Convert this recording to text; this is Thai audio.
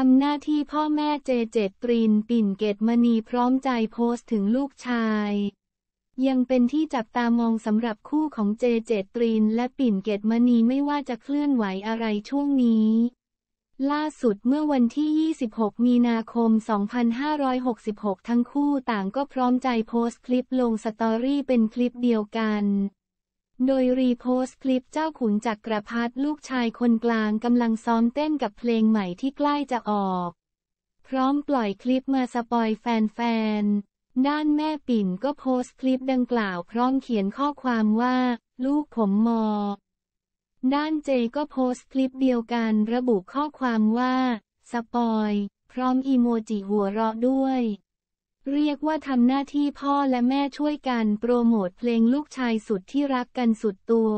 ทำหน้าที่พ่อแม่เจเจตรินปิ่นเกตมณีพร้อมใจโพสต์ถึงลูกชาย ยังเป็นที่จับตามองสำหรับคู่ของเจเจตรินและปิ่นเกตมณีไม่ว่าจะเคลื่อนไหวอะไรช่วงนี้ ล่าสุดเมื่อวันที่ 26 มีนาคม 2566 ทั้งคู่ต่างก็พร้อมใจโพสต์คลิปลงสตอรี่เป็นคลิปเดียวกันโดยรีโพสต์คลิปเจ้าขุนจักรพรรดิลูกชายคนกลางกำลังซ้อมเต้นกับเพลงใหม่ที่ใกล้จะออก พร้อมปล่อยคลิปมาสปอยแฟนๆด้านแม่ปิ่นก็โพสต์คลิปดังกล่าวพร้อมเขียนข้อความว่า ลูกผมมอ ด้านเจก็โพสต์คลิปเดียวกันระบุข้อความว่า สปอยพร้อมอีโมจิหัวเราะด้วยเรียกว่าทำหน้าที่พ่อและแม่ช่วยกันโปรโมทเพลงลูกชายสุดที่รักกันสุดตัว